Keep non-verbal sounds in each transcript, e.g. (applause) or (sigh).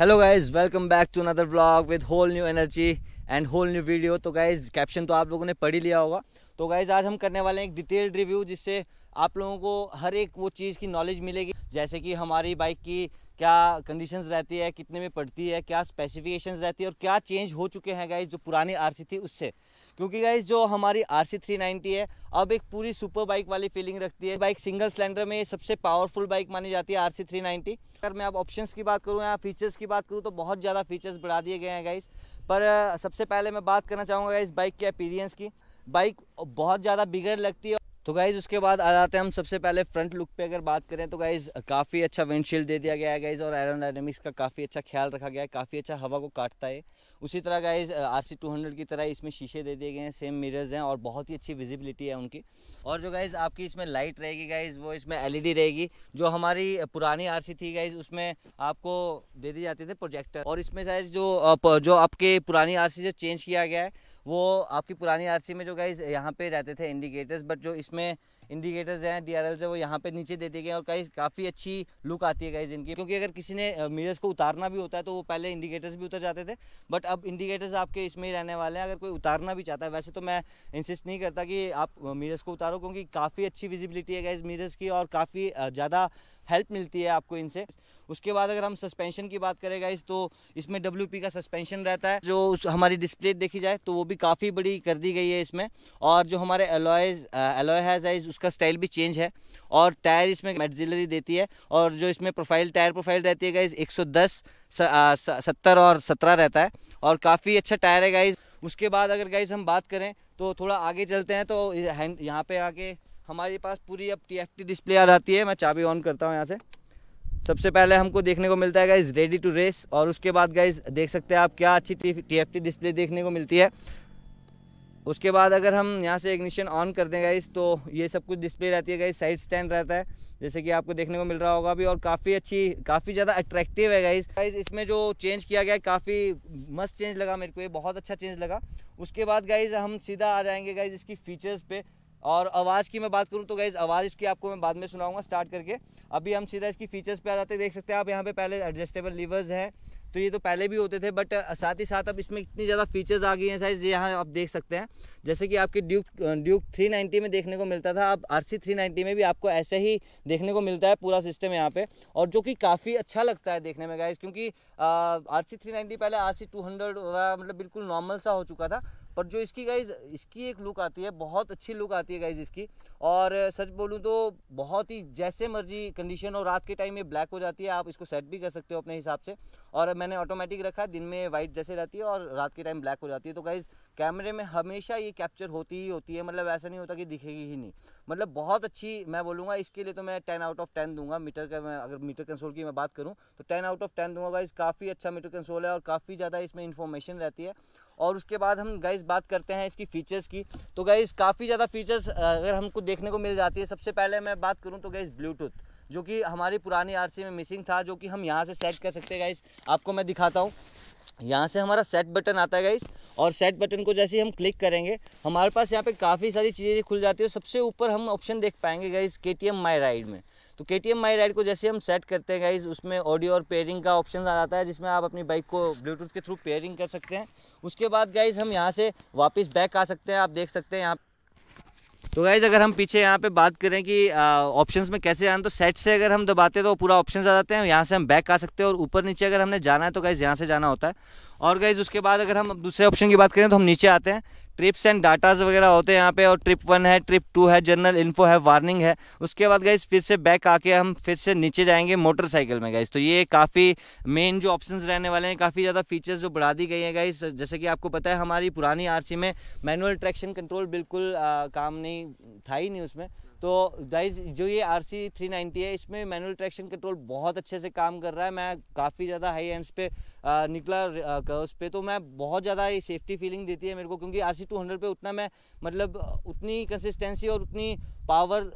hello guys welcome back to another blog with whole new energy and whole new video तो guys caption तो आप लोगों ने पढ़ ही लिया होगा तो गाइज आज हम करने वाले हैं एक डिटेल्ड रिव्यू जिससे आप लोगों को हर एक वो चीज़ की नॉलेज मिलेगी जैसे कि हमारी बाइक की क्या कंडीशंस रहती है कितने में पड़ती है क्या स्पेसिफिकेशंस रहती है और क्या चेंज हो चुके हैं गाइज जो पुरानी आर थी उससे क्योंकि गाइज जो हमारी आर सी थ्री नाइन्टी है अब एक पूरी सुपर बाइक वाली फीलिंग रखती है बाइक सिंगल स्लेंडर में सबसे पावरफुल बाइक मानी जाती है आर सी थ्री नाइन्टी अगर मैं अब ऑप्शन की बात करूँ या फीचर्स की बात करूँ तो बहुत ज़्यादा फीचर्स बढ़ा दिए गए हैं गाइज पर uh, सबसे पहले मैं बात करना चाहूँगा इस बाइक के अपीरियंस की बाइक बहुत ज़्यादा बिगर लगती है तो गाइज़ उसके बाद आ जाते हैं हम सबसे पहले फ्रंट लुक पे अगर बात करें तो गाइज़ काफ़ी अच्छा विंडशील्ड दे दिया गया है गाइज़ और एरोडायनेमिक्स का काफ़ी अच्छा ख्याल रखा गया है काफ़ी अच्छा हवा को काटता है उसी तरह guys R C two hundred की तरह इसमें शीशे दे दिए गए हैं सेम मिरर्स हैं और बहुत ही अच्छी विजिबिलिटी है उनकी और जो गाइज़ आपकी इसमें लाइट रहेगी गाइज़ वो इसमें एल ई डी रहेगी जो हमारी पुरानी आर सी थी गाइज़ उसमें आपको दे दी जाती थी प्रोजेक्टर और इसमें गाइज जो जो आपके पुरानी आर सी जो चेंज किया गया है वो आपकी पुरानी आरसी में जो गाइज यहाँ पे रहते थे इंडिकेटर्स बट जो इसमें इंडिकेटर्स हैं डी आर से वो यहाँ पे नीचे दे दिए गए और गाइज काफ़ी अच्छी लुक आती है गाइज इनकी क्योंकि अगर किसी ने मिरर्स को उतारना भी होता है तो वो पहले इंडिकेटर्स भी उतर जाते थे बट अब इंडिकेटर्स आपके इसमें ही रहने वाले हैं अगर कोई उतारना भी चाहता है वैसे तो मैं इंसिस्ट नहीं करता कि आप मिरर्स को उतारो क्योंकि काफ़ी अच्छी विजिबिलिटी है गाइज मिरर्स की और काफ़ी ज़्यादा हेल्प मिलती है आपको इनसे उसके बाद अगर हम सस्पेंशन की बात करें गाइस तो इसमें डब्ल्यू का सस्पेंशन रहता है जो हमारी डिस्प्ले देखी जाए तो वो भी काफ़ी बड़ी कर दी गई है इसमें और जो हमारे एलॉयज एलॉय है उसका स्टाइल भी चेंज है और टायर इसमें मेडजिलरी देती है और जो इसमें प्रोफाइल टायर प्रोफाइल रहती है गाइज एक सौ सत्तर और सत्रह रहता है और काफ़ी अच्छा टायर है गाइज़ उसके बाद अगर गाइज हम बात करें तो थोड़ा आगे चलते हैं तो यहाँ पे आके हमारे पास पूरी अब टी डिस्प्ले आ जाती है मैं चाबी ऑन करता हूँ यहाँ से सबसे पहले हमको देखने को मिलता है गाइज रेडी टू रेस और उसके बाद गाइज देख सकते हैं आप क्या अच्छी टी डिस्प्ले देखने को मिलती है उसके बाद अगर हम यहाँ से इग्निशन ऑन कर दें गाइज तो ये सब कुछ डिस्प्ले रहती है गाइज साइड स्टैंड रहता है जैसे कि आपको देखने को मिल रहा होगा अभी और काफ़ी अच्छी काफ़ी ज़्यादा अट्रैक्टिव है गाइज गाइज इसमें जो चेंज किया गया है काफ़ी मस्त चेंज लगा मेरे को ये बहुत अच्छा चेंज लगा उसके बाद गाइज हम सीधा आ जाएंगे गाइज इसकी फीचर्स पे और आवाज़ की मैं बात करूँ तो गैज़ आवाज़ इसकी आपको मैं बाद में सुनाऊँगा स्टार्ट करके अभी हम सीधा इसकी फीचर्स पे आ जाते हैं देख सकते हैं आप यहाँ पर पहले एडजस्टेबल लीवर्स हैं तो ये तो पहले भी होते थे बट साथ ही साथ अब इसमें इतनी ज़्यादा फीचर्स आ गई हैं साइज ये यहाँ आप देख सकते हैं जैसे कि आपके ड्यूक ड्यूक 390 में देखने को मिलता था अब आर सी में भी आपको ऐसे ही देखने को मिलता है पूरा सिस्टम यहाँ पे और जो कि काफ़ी अच्छा लगता है देखने में गाइज क्योंकि आर सी पहले आर सी मतलब बिल्कुल नॉर्मल सा हो चुका था पर जो इसकी गाइज इसकी एक लुक आती है बहुत अच्छी लुक आती है गाइज इसकी और सच बोलूँ तो बहुत ही जैसे मर्जी कंडीशन हो रात के टाइम ये ब्लैक हो जाती है आप इसको सेट भी कर सकते हो अपने हिसाब से और मैंने ऑटोमेटिक रखा है दिन में वाइट जैसे रहती है और रात के टाइम ब्लैक हो जाती है तो गाइज़ कैमरे में हमेशा ये कैप्चर होती ही होती है मतलब ऐसा नहीं होता कि दिखेगी ही नहीं मतलब बहुत अच्छी मैं बोलूँगा इसके लिए तो मैं टेन आउट ऑफ टेन दूंगा मीटर का मैं अगर मीटर कंसोल की मैं बात करूँ तो टेन आउट ऑफ टेन दूंगा गाइज़ काफ़ी अच्छा मीटर कंसोल है और काफ़ी ज़्यादा इसमें इन्फॉर्मेशन रहती है और उसके बाद हम गाइज़ बात करते हैं इसकी फ़ीचर्स की तो गाइज़ काफ़ी ज़्यादा फ़ीचर्स अगर हमको देखने को मिल जाती है सबसे पहले मैं बात करूँ तो गाइज़ ब्लूटूथ जो कि हमारी पुरानी आर में मिसिंग था जो कि हम यहाँ से सेट कर सकते हैं आपको मैं दिखाता हूँ यहाँ से हमारा सेट बटन आता है गाइस और सेट बटन को जैसे ही हम क्लिक करेंगे हमारे पास यहाँ पे काफ़ी सारी चीज़ें खुल जाती है सबसे ऊपर हम ऑप्शन देख पाएंगे गाइस के टी एम माई राइड में तो के टी एम माई राइड को जैसे हम सेट करते हैं गाइज उसमें ऑडियो और पेयरिंग का ऑप्शन आ जाता है जिसमें आप अपनी बाइक को ब्लूटूथ के थ्रू पेयरिंग कर सकते हैं उसके बाद गाइज हम यहाँ से वापस बैक आ सकते हैं आप देख सकते हैं यहाँ तो गाइज़ अगर हम पीछे यहाँ पे बात करें कि ऑप्शंस में कैसे जाना तो सेट से अगर हम दबाते हैं तो पूरा ऑप्शन आ जाते हैं यहाँ से हम बैक आ सकते हैं और ऊपर नीचे अगर हमने जाना है तो गाइज़ यहाँ से जाना होता है और गाइज़ उसके बाद अगर हम दूसरे ऑप्शन की बात करें तो हम नीचे आते हैं ट्रिप्स एंड डाटाज वगैरह होते हैं यहाँ पे और ट्रिप वन है ट्रिप टू है जनरल इन्फो है वार्निंग है उसके बाद गाइज फिर से बैक आके हम फिर से नीचे जाएंगे मोटरसाइकिल में गाइज तो ये काफ़ी मेन जो ऑप्शन रहने वाले हैं काफ़ी ज़्यादा फीचर्स जो बढ़ा दी गई हैं गाइज जैसे कि आपको पता है हमारी पुरानी आर में मैनुअल ट्रैक्शन कंट्रोल बिल्कुल आ, काम नहीं था ही नहीं उसमें तो गाइज जो ये आर सी थ्री नाइन्टी है इसमें मैनुअल ट्रैक्शन कंट्रोल बहुत अच्छे से काम कर रहा है मैं काफ़ी ज़्यादा हाई एंड्स पे आ, निकला उस पर तो मैं बहुत ज़्यादा ये सेफ्टी फीलिंग देती है मेरे को क्योंकि आर सी टू हंड्रेड पर उतना मैं मतलब उतनी कंसिस्टेंसी और उतनी पावर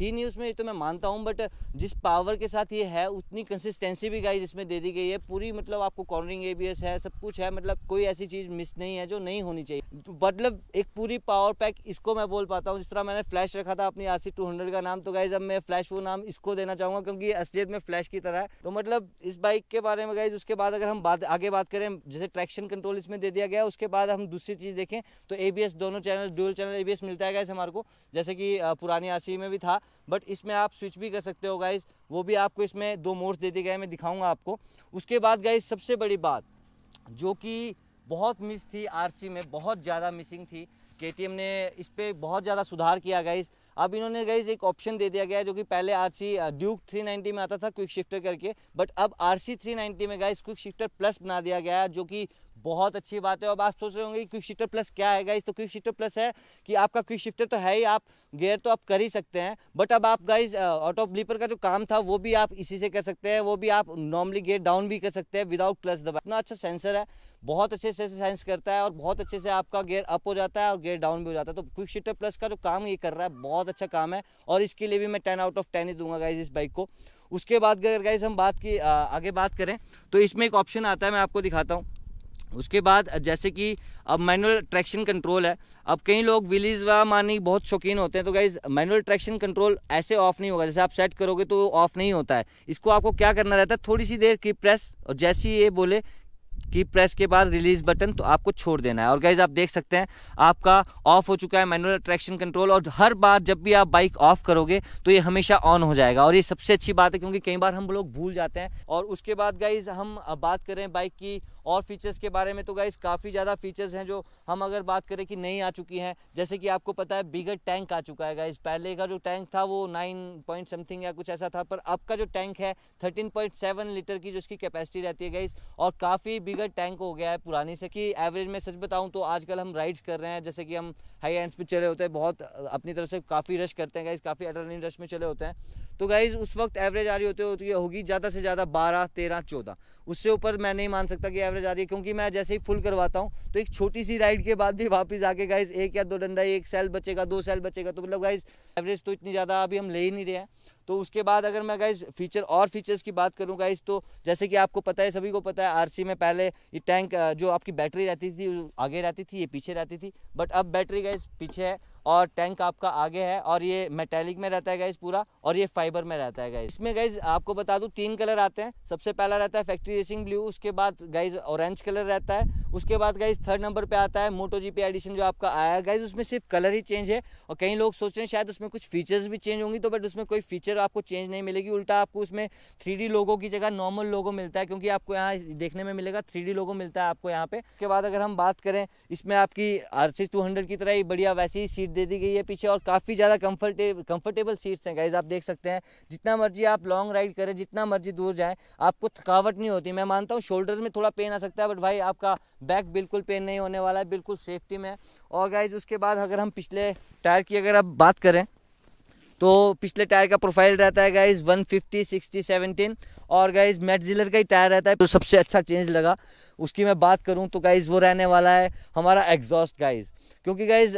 थी उसमें ये तो मैं मानता हूँ बट जिस पावर के साथ ये है उतनी कंसिस्टेंसी भी गाइज इसमें दे दी गई है पूरी मतलब आपको कॉर्नरिंग एबीएस है सब कुछ है मतलब कोई ऐसी चीज़ मिस नहीं है जो नहीं होनी चाहिए मतलब एक पूरी पावर पैक इसको मैं बोल पाता हूँ जिस तरह मैंने फ्लैश रखा था अपनी आर सी का नाम तो गाइज अब मैं फ्लैश वो नाम इसको देना चाहूँगा क्योंकि असलियत में फ्लैश की तरह है तो मतलब इस बाइक के बारे में गाइज उसके बाद अगर हम बात आगे बात करें जैसे ट्रैक्शन कंट्रोल इसमें दे दिया गया उसके बाद हम दूसरी चीज़ देखें तो ए दोनों चैनल डुअल चैनल ए मिलता है गाइज हमारे को जैसे कि पुरानी आर में भी था बट इसमें आप स्विच भी कर सकते हो गाइज वो भी आपको इसमें दो मोड्स दे दिए गए मैं दिखाऊंगा आपको उसके बाद गाइज सबसे बड़ी बात जो कि बहुत मिस थी आरसी में बहुत ज़्यादा मिसिंग थी के ने इस पर बहुत ज़्यादा सुधार किया गाइज अब इन्होंने गाइज एक ऑप्शन दे दिया गया है जो कि पहले आर सी ड्यूक थ्री में आता था क्विक शिफ्टर करके बट अब आर सी में गाइज क्विक शिफ्टर प्लस बना दिया गया है जो कि बहुत अच्छी बात है अब आप सोच रहे होंगे क्विक शिफ्टर प्लस क्या है गाइज तो क्विक शिफ्टर प्लस है कि आपका क्विक शिफ्टर तो है ही आप गेयर तो आप कर ही सकते हैं बट अब आप गाइज ऑटो ब्लीपर का जो काम था वो भी आप इसी से कर सकते हैं वो भी आप नॉर्मली गेयर डाउन भी कर सकते हैं विदाउट क्लस दबा इतना अच्छा सेंसर है बहुत अच्छे से सेंस करता है और बहुत अच्छे से आपका गेयर अप हो जाता है और गेयर डाउन भी हो जाता है तो क्विक शिफ्टर प्लस का जो काम ये कर रहा है बहुत अच्छा काम है और इसके लिए भी मैं टेन आउट ऑफ टेन ही दूंगा गाइज इस बाइक को उसके बाद अगर गाइज हम बात की आगे बात करें तो इसमें एक ऑप्शन आता है मैं आपको दिखाता हूँ उसके बाद जैसे कि अब मैनुअल ट्रैक्शन कंट्रोल है अब कई लोग विलीज व मानी बहुत शौकीन होते हैं तो गाइज मैनुअल ट्रैक्शन कंट्रोल ऐसे ऑफ नहीं होगा जैसे आप सेट करोगे तो ऑफ नहीं होता है इसको आपको क्या करना रहता है थोड़ी सी देर की प्रेस और जैसे ही ये बोले की प्रेस के बाद रिलीज बटन तो आपको छोड़ देना है और गाइज आप देख सकते हैं आपका ऑफ हो चुका है मैनुअल ट्रैक्शन कंट्रोल और हर बार जब भी आप बाइक ऑफ करोगे तो ये हमेशा ऑन हो जाएगा और ये सबसे अच्छी बात है क्योंकि कई बार हम लोग भूल जाते हैं और उसके बाद गाइज हम बात करें बाइक की और फीचर्स के बारे में तो गाइज़ काफ़ी ज़्यादा फीचर्स हैं जो हम अगर बात करें कि नई आ चुकी हैं जैसे कि आपको पता है बिगर टैंक आ चुका है गाइज़ पहले का जो टैंक था वो नाइन पॉइंट समथिंग या कुछ ऐसा था पर अब का जो टैंक है थर्टीन पॉइंट सेवन लीटर की जो इसकी कैपेसिटी रहती है गाइज़ और काफ़ी बिगर टैंक हो गया है पुरानी से कि एवरेज में सच बताऊँ तो आजकल हम राइड्स कर रहे हैं जैसे कि हम हाई एंड्स पर चले होते हैं बहुत अपनी तरफ से काफ़ी रश करते हैं गाइज़ काफ़ी एड्रेनलिन रश में चले होते हैं तो गाइज़ उस वक्त एवरेज आ रही होते हो तो ये होगी ज़्यादा से ज़्यादा बारह तेरह चौदह उससे ऊपर मैं नहीं मान सकता कि एवरेज आ रही है क्योंकि मैं जैसे ही फुल करवाता हूँ तो एक छोटी सी राइड के बाद भी वापस आके गाइज एक या दो डंडा एक सेल बचेगा दो सेल बचेगा तो मतलब गाइज एवरेज तो इतनी ज़्यादा अभी हम ले ही नहीं रहे हैं तो उसके बाद अगर मैं गाइज फीचर और फीचर्स की बात करूँ गाइज तो जैसे कि आपको पता है सभी को पता है आर में पहले ये टैंक जो आपकी बैटरी रहती थी आगे रहती थी ये पीछे रहती थी बट अब बैटरी गाइज पीछे है और टैंक आपका आगे है और ये मेटेलिक में रहता है गाइज पूरा और ये फाइबर में रहता है गाइज इसमें गाइज आपको बता दूँ तीन कलर आते हैं सबसे पहला रहता है फैक्ट्री रेसिंग ब्लू उसके बाद गाइज ऑरेंज कलर रहता है उसके बाद गाइज थर्ड नंबर पर आता है मोटो जी एडिशन जो आपका आया है गाइज उसमें सिर्फ कलर ही चेंज है और कई लोग सोच रहे हैं शायद उसमें कुछ फीचर्स भी चेंज होंगी तो बट उसमें कोई फीचर आपको चेंज नहीं मिलेगी उल्टा आपको उसमें थ्री लोगों की जगह नॉर्मल लोगो मिलता है क्योंकि आपको यहाँ देखने में मिलेगा थ्री लोगो मिलता है आपको यहाँ पे उसके बाद अगर हम बात करें इसमें आपकी आर सी की तरह ही बढ़िया वैसी सीट दे दी गई है पीछे और काफ़ी ज़्यादा कम्फर्टेब कम्फर्टेबल सीट्स हैं गाइज़ आप देख सकते हैं जितना मर्जी आप लॉन्ग राइड करें जितना मर्जी दूर जाएँ आपको थकावट नहीं होती मैं मानता हूँ शोल्डर में थोड़ा पेन आ सकता है बट भाई आपका बैक बिल्कुल पेन नहीं होने वाला है बिल्कुल सेफ्टी में और गाइज़ उसके बाद अगर हम पिछले टायर की अगर आप बात करें तो पिछले टायर का प्रोफाइल रहता है गाइज फिफ्टी सिक्सटी 17 और गाइज मेटजिलर का ही टायर रहता है तो सबसे अच्छा चेंज लगा उसकी मैं बात करूं तो गाइज वो रहने वाला है हमारा एग्जॉस्ट गाइज़ क्योंकि गाइज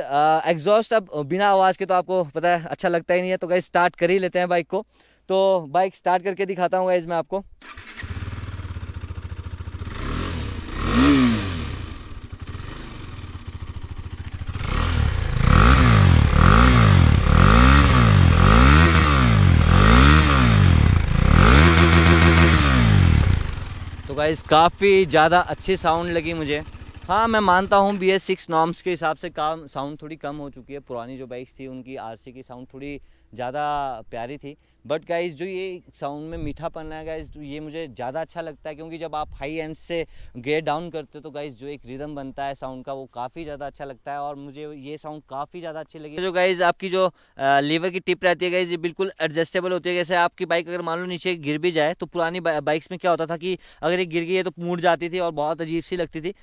एग्जॉस्ट uh, अब बिना आवाज़ के तो आपको पता है अच्छा लगता ही नहीं है तो गाइज स्टार्ट कर ही लेते हैं बाइक को तो बाइक स्टार्ट करके दिखाता हूँ गाइज मैं आपको तो गाइज़ काफ़ी ज़्यादा अच्छी साउंड लगी मुझे हाँ मैं मानता हूँ बी एस सिक्स नॉर्म्स के हिसाब से काम साउंड थोड़ी कम हो चुकी है पुरानी जो बाइक्स थी उनकी आर सी की साउंड थोड़ी ज़्यादा प्यारी थी बट गाइज जो ये साउंड में मीठापन है गाइज तो ये मुझे ज़्यादा अच्छा लगता है क्योंकि जब आप हाई एंड से गे डाउन करते हो तो गाइज जो एक रिदम बनता है साउंड का वो काफ़ी ज़्यादा अच्छा लगता है और मुझे ये साउंड काफ़ी ज़्यादा अच्छी लगी जो तो गाइज आपकी जो लीवर की टिप रहती है गाइज ये बिल्कुल एडजस्टेबल होती है जैसे आपकी बाइक अगर मान लो नीचे गिर भी जाए तो पुरानी बाइक्स में क्या होता था कि अगर ये गिर गई है तो मुड़ जाती थी और बहुत अजीब सी लगती थी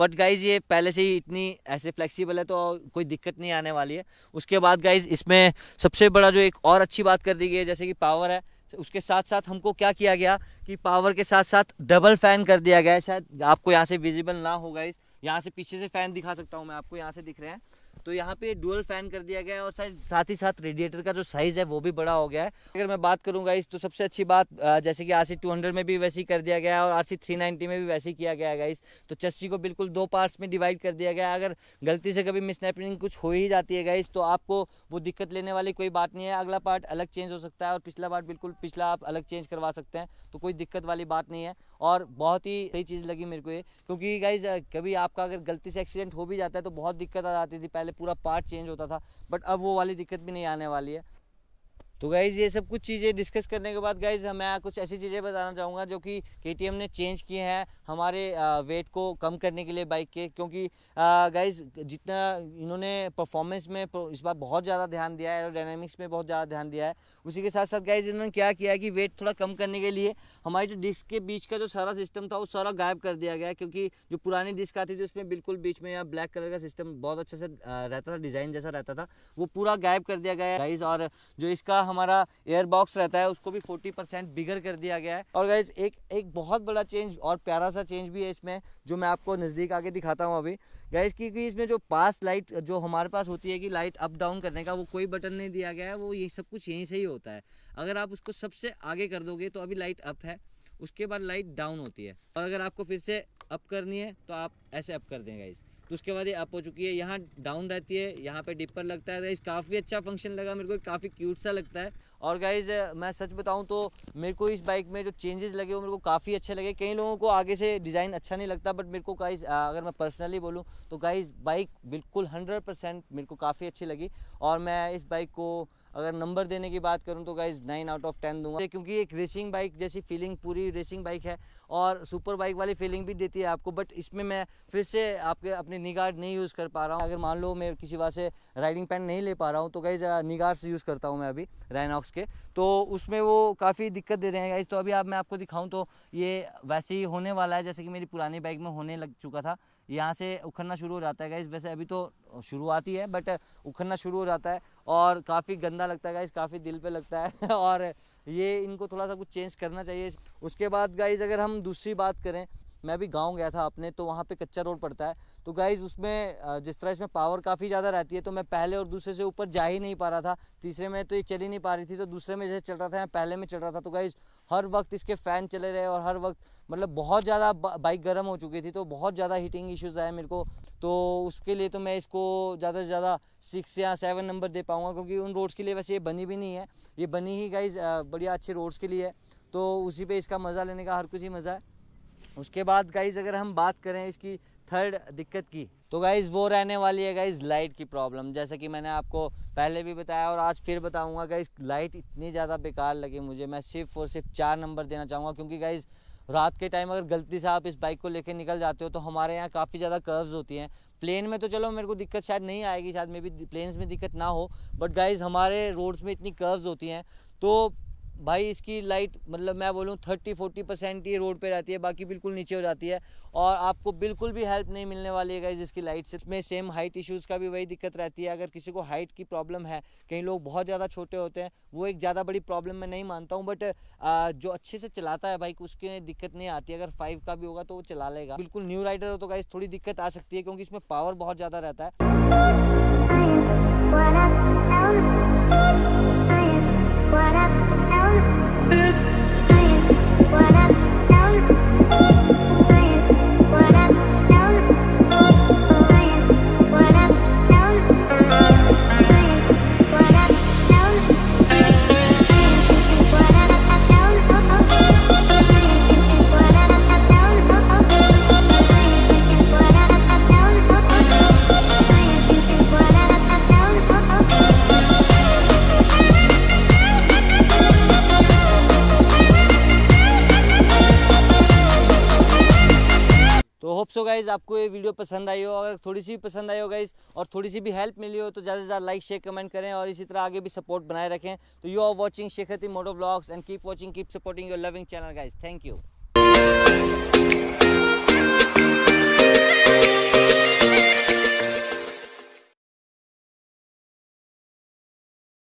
बट गाइज ये पहले से ही इतनी ऐसे फ्लेक्सीबल है तो कोई दिक्कत नहीं आने वाली है उसके बाद गाइज इसमें सबसे बड़ा जो जो एक और अच्छी बात कर दी गई है जैसे कि पावर है तो उसके साथ साथ हमको क्या किया गया कि पावर के साथ साथ डबल फैन कर दिया गया है शायद आपको यहाँ से विजिबल ना होगा इस यहाँ से पीछे से फैन दिखा सकता हूँ मैं आपको यहाँ से दिख रहे हैं तो यहाँ पे डुअल फैन कर दिया गया है और साइज साथ ही साथ रेडिएटर का जो साइज़ है वो भी बड़ा हो गया है अगर मैं बात करूँगा इस तो सबसे अच्छी बात जैसे कि आर सी में भी वैसे ही कर दिया गया है और आर सी में भी वैसे ही किया गया है इस तो चस्सी को बिल्कुल दो पार्ट्स में डिवाइड कर दिया गया अगर गलती से कभी मिसनेपिंग कुछ हो ही जाती है गाइस तो आपको वो दिक्कत लेने वाली कोई बात नहीं है अगला पार्ट अलग चेंज हो सकता है और पिछला पार्ट बिल्कुल पिछला आप अलग चेंज करवा सकते हैं तो कोई दिक्कत वाली बात नहीं है और बहुत ही सही चीज़ लगी मेरे को ये क्योंकि गाइज कभी आपका अगर गलती से एक्सीडेंट हो भी जाता है तो बहुत दिक्कत आ जाती थी पहले पूरा पार्ट चेंज होता था बट अब वो वाली दिक्कत भी नहीं आने वाली है तो गाइज़ ये सब कुछ चीज़ें डिस्कस करने के बाद गाइज़ मैं कुछ ऐसी चीज़ें बताना चाहूँगा जो कि के ने चेंज किए हैं हमारे वेट को कम करने के लिए बाइक के क्योंकि गाइज़ जितना इन्होंने परफॉर्मेंस में इस बार बहुत ज़्यादा ध्यान दिया है डायनेमिक्स में बहुत ज़्यादा ध्यान दिया है उसी के साथ साथ गाइज़ इन्होंने क्या किया है कि वेट थोड़ा कम करने के लिए हमारी जो डिस्क के बीच का जो सारा सिस्टम था वो सारा गायब कर दिया गया क्योंकि जो पुरानी डिस्क आती थी उसमें बिल्कुल बीच में या ब्लैक कलर का सिस्टम बहुत अच्छे से रहता था डिज़ाइन जैसा रहता था वो पूरा गायब कर दिया गया गाइज़ और जो इसका हमारा एयर बॉक्स रहता है उसको भी 40 परसेंट बिगर कर दिया गया है और गाइज एक एक बहुत बड़ा चेंज और प्यारा सा चेंज भी है इसमें जो मैं आपको नज़दीक आके दिखाता हूँ अभी गाइज क्योंकि इसमें जो पास लाइट जो हमारे पास होती है कि लाइट अप डाउन करने का वो कोई बटन नहीं दिया गया है वो ये सब कुछ यहीं से ही होता है अगर आप उसको सबसे आगे कर दोगे तो अभी लाइट अप है उसके बाद लाइट डाउन होती है और अगर आपको फिर से अप करनी है तो आप ऐसे अप कर दें गाइज़ तो उसके बाद ये अप हो चुकी है यहाँ डाउन रहती है यहाँ पे डिपर लगता है गाइज काफ़ी अच्छा फंक्शन लगा मेरे को काफ़ी क्यूट सा लगता है और गाइज मैं सच बताऊँ तो मेरे को इस बाइक में जो चेंजेस लगे वो मेरे को काफ़ी अच्छे लगे कई लोगों को आगे से डिज़ाइन अच्छा नहीं लगता बट मेरे को गाइज अगर मैं पर्सनली बोलूँ तो गाइज बाइक बिल्कुल हंड्रेड मेरे को काफ़ी अच्छी लगी और मैं इस बाइक को अगर नंबर देने की बात करूँ तो guys nine out of ten दूंगा क्योंकि एक रेसिंग बाइक जैसी फीलिंग पूरी रेसिंग बाइक है और सुपर बाइक वाली फीलिंग भी देती है आपको बट इसमें मैं फिर से आपके अपने निगार्ड नहीं यूज़ कर पा रहा हूँ अगर मान लो मैं किसी वजह से राइडिंग पैन नहीं ले पा रहा हूँ तो गाइज निगार्ड्स यूज़ करता हूँ मैं अभी रैनॉक्स के तो उसमें वो काफ़ी दिक्कत दे रहे हैं गाइज तो अभी आप मैं आपको दिखाऊँ तो ये वैसे ही होने वाला है जैसे कि मेरी पुरानी बाइक में होने लग चुका था यहाँ से उखड़ना शुरू हो जाता है गाइज वैसे अभी तो शुरुआती है बट उखड़ना शुरू हो जाता है और काफ़ी गंदा लगता है गाइज काफ़ी दिल पे लगता है (laughs) और ये इनको थोड़ा सा कुछ चेंज करना चाहिए उसके बाद गाइज अगर हम दूसरी बात करें मैं भी गांव गया था अपने तो वहाँ पे कच्चा रोड पड़ता है तो गाइज़ उसमें जिस तरह इसमें पावर काफ़ी ज़्यादा रहती है तो मैं पहले और दूसरे से ऊपर जा ही नहीं पा रहा था तीसरे में तो ये चल ही नहीं पा रही थी तो दूसरे में जैसे चल रहा था मैं पहले में चल रहा था तो गाइज़ हर वक्त इसके फ़ैन चले रहे और हर वक्त मतलब बहुत ज़्यादा बाइक गर्म हो चुकी थी तो बहुत ज़्यादा हीटिंग इशूज़ आए मेरे को तो उसके लिए तो मैं इसको ज़्यादा से ज़्यादा सिक्स या सेवन नंबर दे पाऊँगा क्योंकि उन रोड्स के लिए वैसे ये बनी भी नहीं है ये बनी ही गाइज बढ़िया अच्छे रोड्स के लिए है तो उसी पे इसका मज़ा लेने का हर कुछ ही मज़ा है उसके बाद गाइज अगर हम बात करें इसकी थर्ड दिक्कत की तो गाइज़ वो रहने वाली है गाइज़ लाइट की प्रॉब्लम जैसे कि मैंने आपको पहले भी बताया और आज फिर बताऊंगा गाइज़ लाइट इतनी ज़्यादा बेकार लगी मुझे मैं सिर्फ और सिर्फ चार नंबर देना चाहूँगा क्योंकि गाइज़ रात के टाइम अगर गलती से आप इस बाइक को लेकर निकल जाते हो तो हमारे यहाँ काफ़ी ज़्यादा कर्व्स होती हैं प्लेन में तो चलो मेरे को दिक्कत शायद नहीं आएगी शायद मे बी प्लेन्स में दिक्कत ना हो बट गाइज़ हमारे रोड्स में इतनी कर्व्स होती हैं तो भाई इसकी लाइट मतलब मैं बोलूँ थर्टी फोर्टी परसेंट ही रोड पे रहती है बाकी बिल्कुल नीचे हो जाती है और आपको बिल्कुल भी हेल्प नहीं मिलने वाली है गाइज इसकी लाइट से इसमें सेम हाइट इश्यूज़ का भी वही दिक्कत रहती है अगर किसी को हाइट की प्रॉब्लम है कहीं लोग बहुत ज़्यादा छोटे होते हैं वो एक ज़्यादा बड़ी प्रॉब्लम मैं नहीं मानता हूँ बट जो अच्छे से चलाता है बाइक उसके दिक्कत नहीं आती अगर फाइव का भी होगा तो वो चला लेगा बिल्कुल न्यू राइडर हो तो गाइज थोड़ी दिक्कत आ सकती है क्योंकि इसमें पावर बहुत ज़्यादा रहता है what up, have hope so guys आपको ये वीडियो पसंद आई हो अगर थोड़ी सी भी पसंद आई हो गाइज और थोड़ी सी भी हेल्प मिली हो तो ज़्यादा से ज़्यादा लाइक शेयर कमेंट करें और इसी तरह आगे भी सपोर्ट बनाए रखें तो you are watching Shekhti moto blogs and keep watching keep supporting your loving channel guys thank you